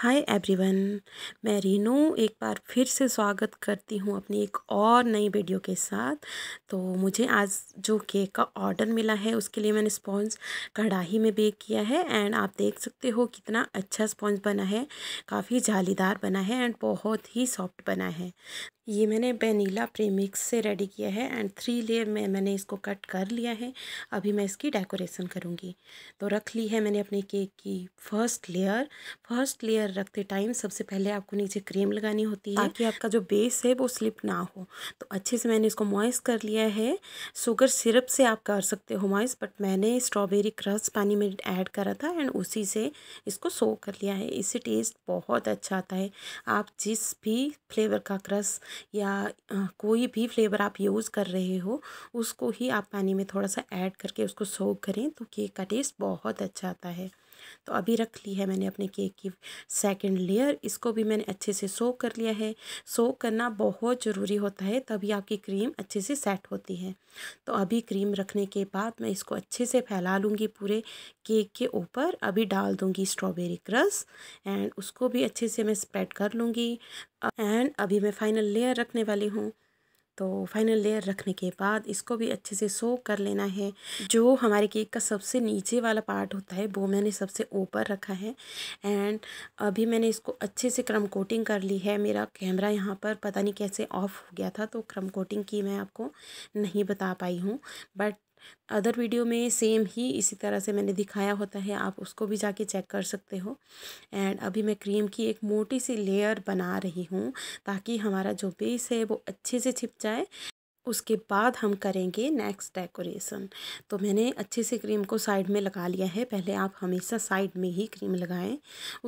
hi everyone मैं रीनू एक बार फिर से स्वागत करती हूँ अपनी एक और नई वीडियो के साथ तो मुझे आज जो केक का ऑर्डर मिला है उसके लिए मैंने स्पॉन्ज कढ़ाई में बेक किया है एंड आप देख सकते हो कितना अच्छा स्पॉन्ज बना है काफ़ी जालीदार बना है एंड बहुत ही सॉफ्ट बना है ये मैंने वेनीला प्रेमिक्स से रेडी किया है एंड थ्री लेयर में मैंने इसको कट कर लिया है अभी मैं इसकी डेकोरेशन करूँगी तो रख ली है मैंने अपने केक की फर्स्ट लेयर फर्स्ट लेयर रखते टाइम सबसे पहले आपको नीचे क्रीम लगानी होती है ताकि आपका जो बेस है वो स्लिप ना हो तो अच्छे से मैंने इसको मॉइस कर लिया है शुगर सिरप से आप कर सकते हो मॉइस बट मैंने स्ट्रॉबेरी क्रस पानी में ऐड करा था एंड उसी से इसको सो कर लिया है इससे टेस्ट बहुत अच्छा आता है आप जिस भी फ्लेवर का क्रस या कोई भी फ्लेवर आप यूज़ कर रहे हो उसको ही आप पानी में थोड़ा सा ऐड करके उसको सोव करें तो केक का टेस्ट बहुत अच्छा आता है तो अभी रख ली है मैंने अपने केक की सेकंड लेयर इसको भी मैंने अच्छे से सो कर लिया है सो करना बहुत ज़रूरी होता है तभी आपकी क्रीम अच्छे से सेट होती है तो अभी क्रीम रखने के बाद मैं इसको अच्छे से फैला लूँगी पूरे केक के ऊपर अभी डाल दूँगी स्ट्रॉबेरी क्रस एंड उसको भी अच्छे से मैं स्प्रेड कर लूँगी एंड अभी मैं फाइनल लेयर रखने वाली हूँ तो फाइनल लेयर रखने के बाद इसको भी अच्छे से सो कर लेना है जो हमारे केक का सबसे नीचे वाला पार्ट होता है वो मैंने सबसे ऊपर रखा है एंड अभी मैंने इसको अच्छे से क्रम कोटिंग कर ली है मेरा कैमरा यहाँ पर पता नहीं कैसे ऑफ हो गया था तो क्रम कोटिंग की मैं आपको नहीं बता पाई हूँ बट अदर वीडियो में सेम ही इसी तरह से मैंने दिखाया होता है आप उसको भी जाके चेक कर सकते हो एंड अभी मैं क्रीम की एक मोटी सी लेयर बना रही हूँ ताकि हमारा जो बेस है वो अच्छे से छिप जाए उसके बाद हम करेंगे नेक्स्ट डेकोरेशन तो मैंने अच्छे से क्रीम को साइड में लगा लिया है पहले आप हमेशा साइड में ही क्रीम लगाएं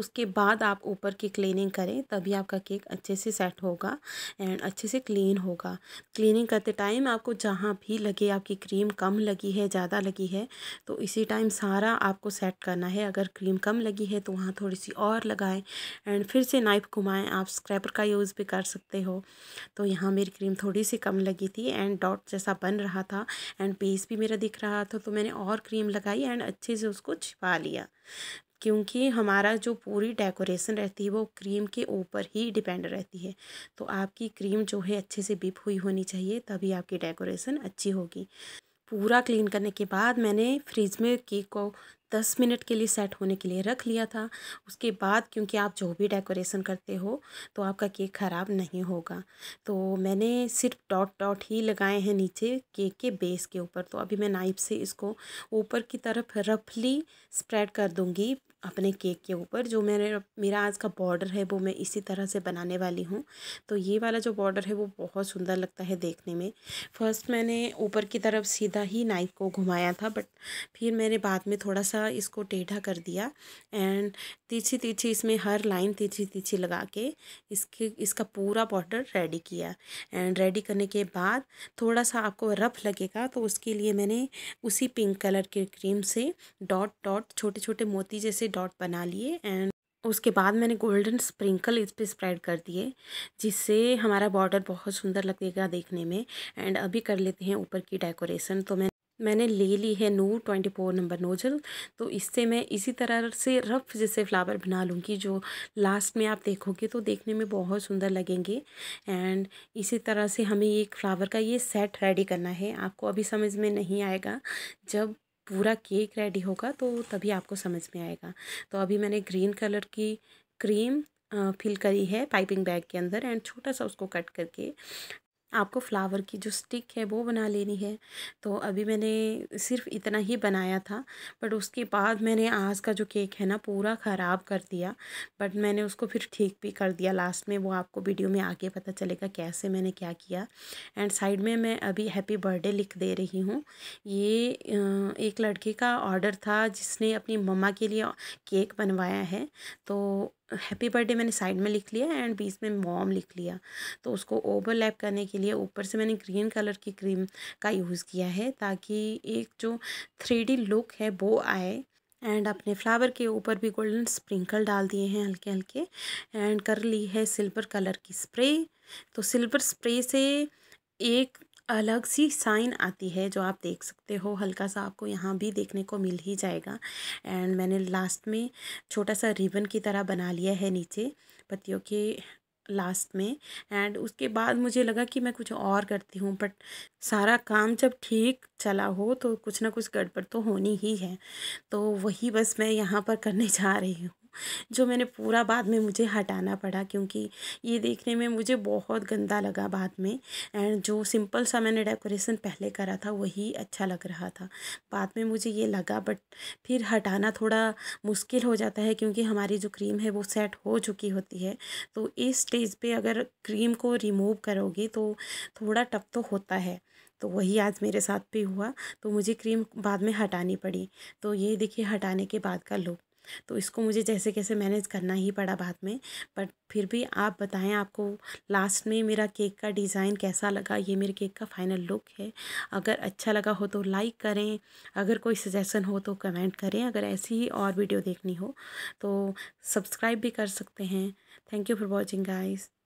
उसके बाद आप ऊपर की क्लीनिंग करें तभी आपका केक अच्छे से सेट होगा एंड अच्छे से क्लीन होगा क्लीनिंग करते टाइम आपको जहाँ भी लगे आपकी क्रीम कम लगी है ज़्यादा लगी है तो इसी टाइम सारा आपको सेट करना है अगर क्रीम कम लगी है तो वहाँ थोड़ी सी और लगाएँ एंड फिर से नाइफ़ घुमाएँ आप स्क्रैपर का यूज़ भी कर सकते हो तो यहाँ मेरी क्रीम थोड़ी सी कम लगी थी एंड डॉट जैसा बन रहा था एंड पेस भी मेरा दिख रहा था तो मैंने और क्रीम लगाई एंड अच्छे से उसको छिपा लिया क्योंकि हमारा जो पूरी डेकोरेशन रहती है वो क्रीम के ऊपर ही डिपेंड रहती है तो आपकी क्रीम जो है अच्छे से बिप हुई होनी चाहिए तभी आपकी डेकोरेशन अच्छी होगी पूरा क्लीन करने के बाद मैंने फ्रिज में केक को दस मिनट के लिए सेट होने के लिए रख लिया था उसके बाद क्योंकि आप जो भी डेकोरेशन करते हो तो आपका केक ख़राब नहीं होगा तो मैंने सिर्फ डॉट डॉट ही लगाए हैं नीचे केक के बेस के ऊपर तो अभी मैं नाइफ से इसको ऊपर की तरफ रफली स्प्रेड कर दूंगी अपने केक के ऊपर जो मेरे मेरा आज का बॉर्डर है वो मैं इसी तरह से बनाने वाली हूँ तो ये वाला जो बॉर्डर है वो बहुत सुंदर लगता है देखने में फर्स्ट मैंने ऊपर की तरफ सीधा ही नाइफ को घुमाया था बट फिर मैंने बाद में थोड़ा सा इसको टेढ़ा कर दिया एंड तीछी तीछी इसमें हर लाइन तीछी तीछी लगा के इसके इसका पूरा बॉर्डर रेडी किया एंड रेडी करने के बाद थोड़ा सा आपको रफ लगेगा तो उसके लिए मैंने उसी पिंक कलर के क्रीम से डॉट डॉट छोटे छोटे मोती जैसे डॉट बना लिए एंड उसके बाद मैंने गोल्डन स्प्रिंकल इस पर स्प्रेड कर दिए जिससे हमारा बॉर्डर बहुत सुंदर लगेगा देखने में एंड अभी कर लेते हैं ऊपर की डेकोरेशन तो मैं मैंने ले ली है नू ट्वेंटी फोर नंबर नोजल तो इससे मैं इसी तरह से रफ जैसे फ्लावर बना लूँगी जो लास्ट में आप देखोगे तो देखने में बहुत सुंदर लगेंगे एंड इसी तरह से हमें एक फ़्लावर का ये सेट रेडी करना है आपको अभी समझ में नहीं आएगा जब पूरा केक रेडी होगा तो तभी आपको समझ में आएगा तो अभी मैंने ग्रीन कलर की क्रीम फिल करी है पाइपिंग बैग के अंदर एंड छोटा सा उसको कट करके आपको फ़्लावर की जो स्टिक है वो बना लेनी है तो अभी मैंने सिर्फ इतना ही बनाया था बट उसके बाद मैंने आज का जो केक है ना पूरा ख़राब कर दिया बट मैंने उसको फिर ठीक भी कर दिया लास्ट में वो आपको वीडियो में आके पता चलेगा कैसे मैंने क्या किया एंड साइड में मैं अभी हैप्पी बर्थडे लिख दे रही हूँ ये एक लड़के का ऑर्डर था जिसने अपनी मम्मा के लिए केक बनवाया है तो हैप्पी बर्थडे मैंने साइड में लिख लिया एंड बीच में मॉम लिख लिया तो उसको ओवरलैप करने के लिए ऊपर से मैंने ग्रीन कलर की क्रीम का यूज़ किया है ताकि एक जो थ्री लुक है वो आए एंड अपने फ्लावर के ऊपर भी गोल्डन स्प्रिंकल डाल दिए हैं हल्के हल्के एंड कर ली है सिल्वर कलर की स्प्रे तो सिल्वर स्प्रे से एक अलग सी साइन आती है जो आप देख सकते हो हल्का सा आपको यहाँ भी देखने को मिल ही जाएगा एंड मैंने लास्ट में छोटा सा रिबन की तरह बना लिया है नीचे पत्तियों के लास्ट में एंड उसके बाद मुझे लगा कि मैं कुछ और करती हूँ बट सारा काम जब ठीक चला हो तो कुछ ना कुछ गड़बड़ तो होनी ही है तो वही बस मैं यहाँ पर करने जा रही हूँ जो मैंने पूरा बाद में मुझे हटाना पड़ा क्योंकि ये देखने में मुझे बहुत गंदा लगा बाद में एंड जो सिंपल सा मैंने डेकोरेशन पहले करा था वही अच्छा लग रहा था बाद में मुझे ये लगा बट फिर हटाना थोड़ा मुश्किल हो जाता है क्योंकि हमारी जो क्रीम है वो सेट हो चुकी होती है तो इस स्टेज पर अगर क्रीम को रिमूव करोगे तो थोड़ा टफ तो होता है तो वही आज मेरे साथ भी हुआ तो मुझे क्रीम बाद में हटानी पड़ी तो ये देखिए हटाने के बाद का लुक तो इसको मुझे जैसे कैसे मैनेज करना ही पड़ा बाद में बट फिर भी आप बताएं आपको लास्ट में मेरा केक का डिज़ाइन कैसा लगा ये मेरे केक का फाइनल लुक है अगर अच्छा लगा हो तो लाइक करें अगर कोई सजेशन हो तो कमेंट करें अगर ऐसी ही और वीडियो देखनी हो तो सब्सक्राइब भी कर सकते हैं thank you for watching guys